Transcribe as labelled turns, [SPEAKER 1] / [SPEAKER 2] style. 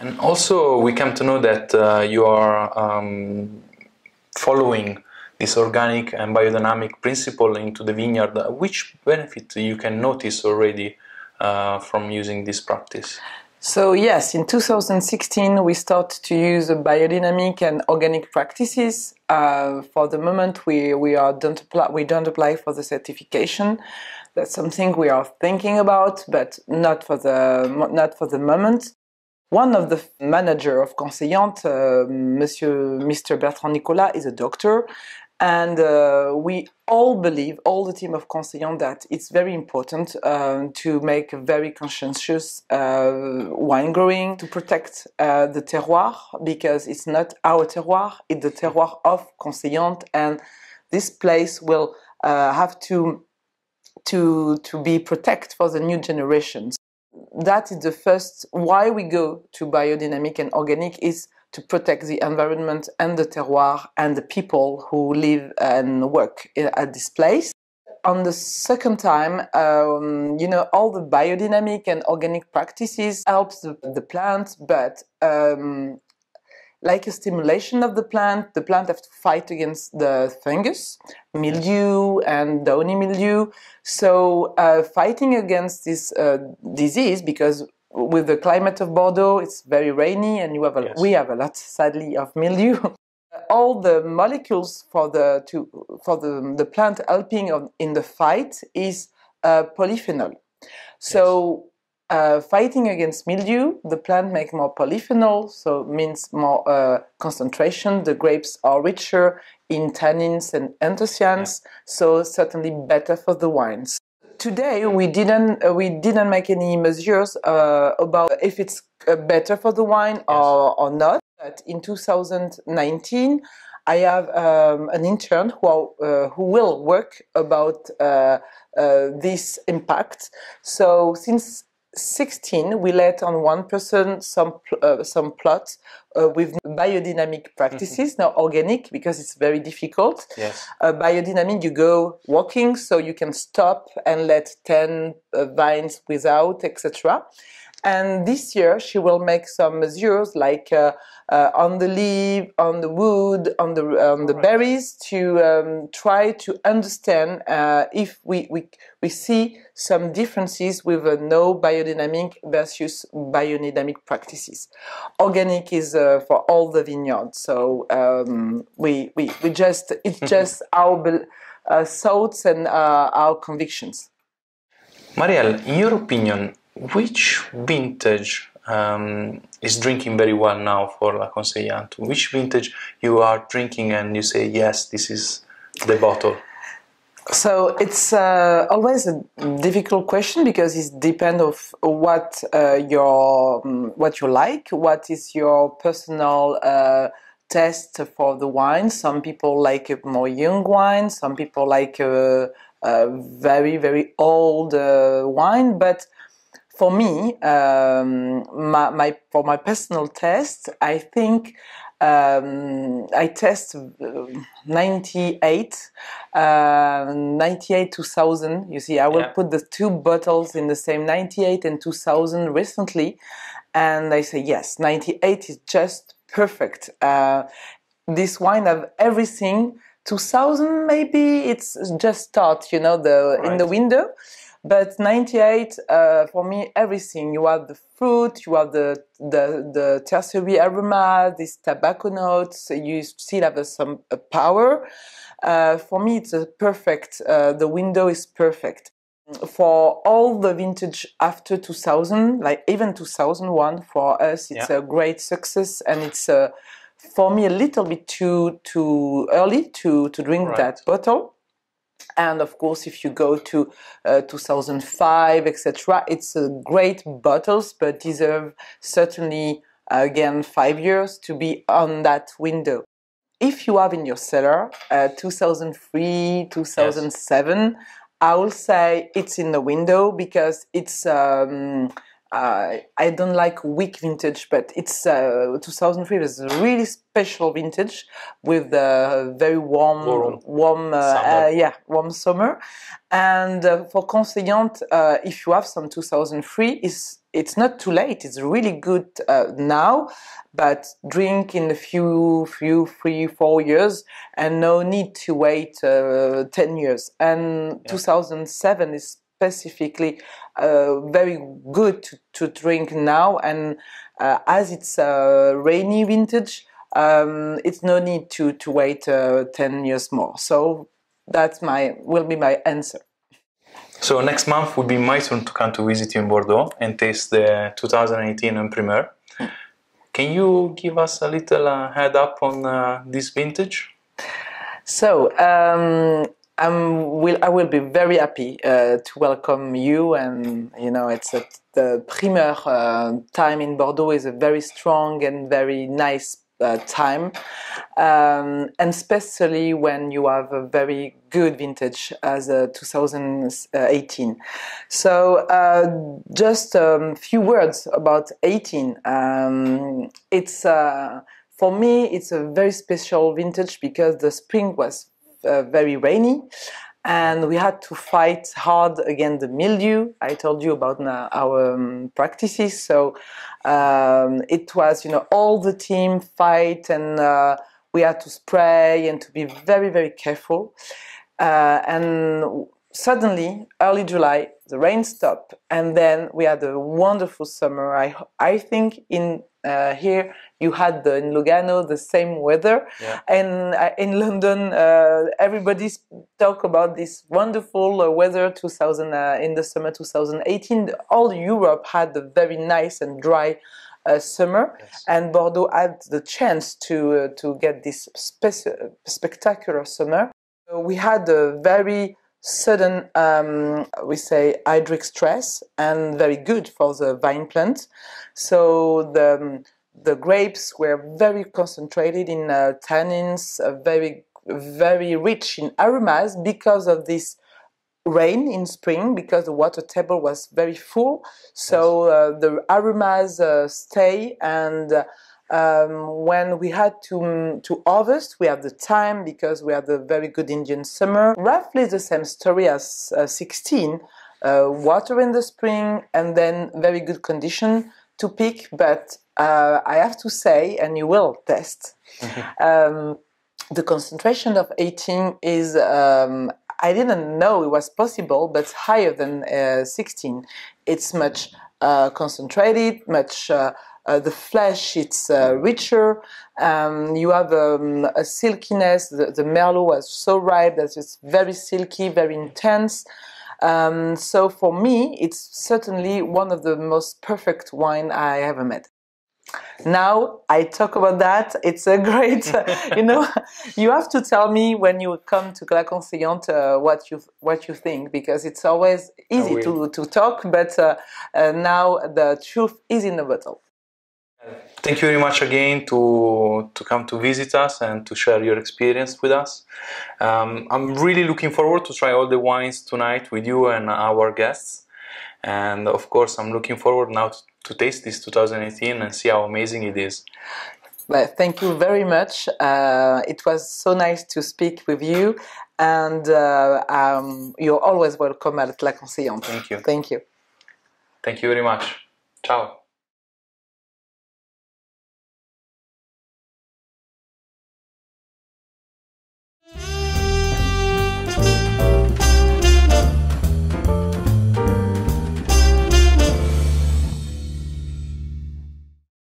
[SPEAKER 1] And also, we come to know that uh, you are um, following this organic and biodynamic principle into the vineyard. Which benefit you can notice already uh, from using this practice?
[SPEAKER 2] So yes, in 2016 we started to use biodynamic and organic practices. Uh, for the moment, we we are don't apply we don't apply for the certification. That's something we are thinking about, but not for the not for the moment. One of the manager of Conseillante, uh, Monsieur Mr. Bertrand Nicolas, is a doctor, and uh, we all believe, all the team of Conseillante, that it's very important uh, to make a very conscientious uh, wine growing to protect uh, the terroir because it's not our terroir; it's the terroir of Conseillante, and this place will uh, have to to to be protected for the new generations that is the first why we go to biodynamic and organic is to protect the environment and the terroir and the people who live and work at this place. On the second time, um, you know, all the biodynamic and organic practices helps the, the plant, but um, like a stimulation of the plant, the plant have to fight against the fungus, mildew, and downy mildew. So uh, fighting against this uh, disease, because with the climate of Bordeaux, it's very rainy, and you have a, yes. we have a lot, sadly, of mildew. All the molecules for the to, for the, the plant helping on, in the fight is uh, polyphenol. So yes uh, fighting against mildew, the plant makes more polyphenol, so means more uh, concentration. The grapes are richer in tannins and anthocyanins, yeah. so certainly better for the wines. Today we didn't uh, we didn't make any measures uh, about if it's uh, better for the wine yes. or, or not. But in 2019, I have um, an intern who, uh, who will work about uh, uh, this impact. So since 16, we let on one person some uh, some plots uh, with biodynamic mm-hmm. practices. Mm-hmm. Now organic because it's very difficult. Yes. Uh, biodynamic, you go walking, so you can stop and let ten uh, vines without, etc. And this year she will make some measures like. Uh, uh, on the leaf, on the wood, on the on um, the right. berries to um, try to understand uh, if we, we we see some differences with no biodynamic versus biodynamic practices. Organic is uh, for all the vineyards, so um, we, we we just it's just our uh, thoughts and uh, our convictions.
[SPEAKER 1] Marielle, in your opinion, which vintage um, is drinking very well now for La Conseillante? Which vintage you are drinking and you say, yes, this is the bottle?
[SPEAKER 2] So it's uh, always a difficult question because it depends of what uh, your mm, what you like, what is your personal uh, taste for the wine. Some people like a more young wine, some people like a, a very very old uh, wine, but for me, um, my, my, for my personal test, I think um, I test uh, 98, uh, 98 2000. You see, I will yeah. put the two bottles in the same 98 and 2000 recently, and I say yes, 98 is just perfect. Uh, this wine have everything. 2000 maybe it's just start, you know, the right. in the window but 98, uh, for me, everything. You have the fruit, you have the, the, the tertiary aroma, these tobacco notes, you still have uh, some uh, power. Uh, for me, it's a uh, perfect, uh, the window is perfect. For all the vintage after 2000, like even 2001, for us, it's yeah. a great success and it's for me a little bit too too early to to drink right. that bottle and of course if you go to uh, 2005 etc it's a great bottles but deserve certainly again five years to be on that window if you have in your cellar uh, 2003 2007 yes. i will say it's in the window because it's um, uh, I don't like weak vintage, but it's uh, 2003 is a really special vintage with a very warm, warm, warm uh, uh yeah, warm summer. And uh, for Conseillant, uh, if you have some 2003, it's it's not too late. It's really good now, but drink in a few, few, three, four years, and no need to wait ten years. And yeah. 2007 is specifically uh, very good to, to, drink now and uh, as it's a rainy vintage um, it's no need to, to wait uh, 10 years more so that's my will be my answer
[SPEAKER 1] so next month will be my turn to come to visit you in bordeaux and taste the 2018 Premier. can you give us a little uh, head up on uh, this vintage
[SPEAKER 2] so um, I'm will I will be very happy uh, to welcome you and you know it's a, the primer uh, time in Bordeaux is a very strong and very nice uh, time um, and especially when you have a very good vintage as a 2018 so uh, just a um, few words about 18 um, it's uh, for me it's a very special vintage because the spring was uh, very rainy and we had to fight hard against the mildew. I told you about our um, practices, so um, it was you know all the team fight, and uh, we had to spray and to be very very careful. Uh, and suddenly, early July, the rain stopped, and then we had a wonderful summer. I I think in uh, here you had the, in Lugano the same weather, yeah. and uh, in London uh, everybody talk about this wonderful uh, weather 2000 uh, in the summer 2018. All Europe had a very nice and dry. Uh, summer yes. and Bordeaux had the chance to to get this spectacular summer. We had a very sudden, um, we say, hydric stress and very good for the vine plant. So the, the grapes were very concentrated in uh, tannins, uh, very, very rich in aromas because of this rain in spring because the water table was very full so uh, the aromas uh, stay and uh, um, when we had to mm, to harvest, we had the time because we had a very good Indian summer. Roughly the same story as uh, 16. Uh, water in the spring and then very good condition to pick. But uh, I have to say, and you will test, um, the concentration of 18 is. Um, I didn't know it was possible, but higher than uh, 16. It's much uh, concentrated, much uh, uh, the flesh it's uh, richer. Um, you have um, a silkiness. The, the, merlot was so ripe that it's very silky, very intense. Um, so for me, it's certainly one of the most perfect wine I ever met. Now I talk about that. It's a great, you know, you have to tell me when you come to La Conseillante uh, what you what you think because it's always easy to to talk, but uh, uh, now the truth is in the bottle.
[SPEAKER 1] Thank you very much again to, to come to visit us and to share your experience with us. Um, I'm really looking forward to try all the wines tonight with you and our guests. And of course, I'm looking forward now to, to taste this 2018 and see how
[SPEAKER 2] amazing it is. Well, thank you very much. Uh, it was so nice to speak with you, and uh, um, you're always welcome at La Conseillante. Thank you. Thank you.
[SPEAKER 1] Thank you very much. Ciao.